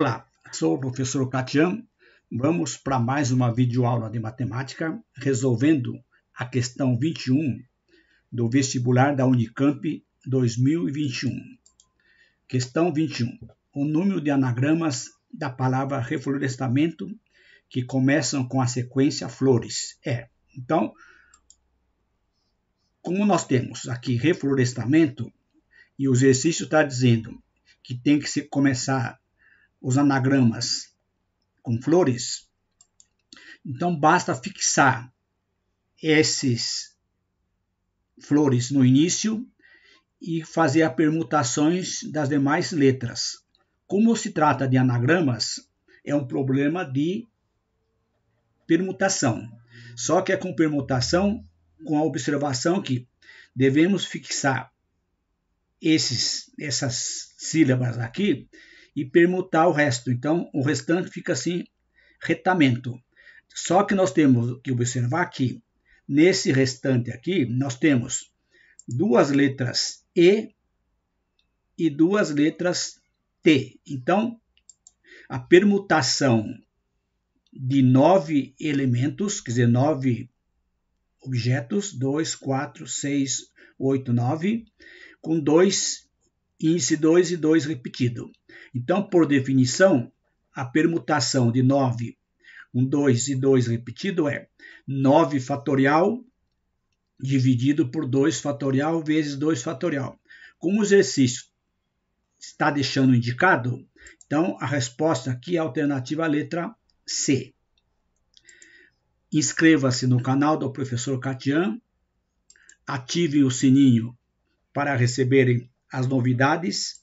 Olá, sou o professor Katian. Vamos para mais uma videoaula de matemática, resolvendo a questão 21 do vestibular da Unicamp 2021. Questão 21. O número de anagramas da palavra reflorestamento que começam com a sequência flores é. Então, como nós temos aqui reflorestamento, e o exercício está dizendo que tem que se começar os anagramas com flores, então basta fixar esses flores no início e fazer as permutações das demais letras. Como se trata de anagramas, é um problema de permutação. Só que é com permutação com a observação que devemos fixar esses, essas sílabas aqui e permutar o resto. Então, o restante fica assim, retamento. Só que nós temos que observar que, nesse restante aqui, nós temos duas letras E e duas letras T. Então, a permutação de nove elementos, quer dizer, nove objetos, 2, 4, 6, 8, 9, com dois índice 2 e 2 repetido. Então, por definição, a permutação de 9, 1, 2 e 2 repetido é 9 fatorial dividido por 2 fatorial vezes 2 fatorial. Como o exercício está deixando indicado, então a resposta aqui é a alternativa letra C. Inscreva-se no canal do professor Catian, ative o sininho para receberem as novidades.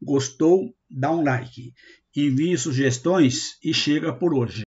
Gostou? Dá um like. Envie sugestões e chega por hoje.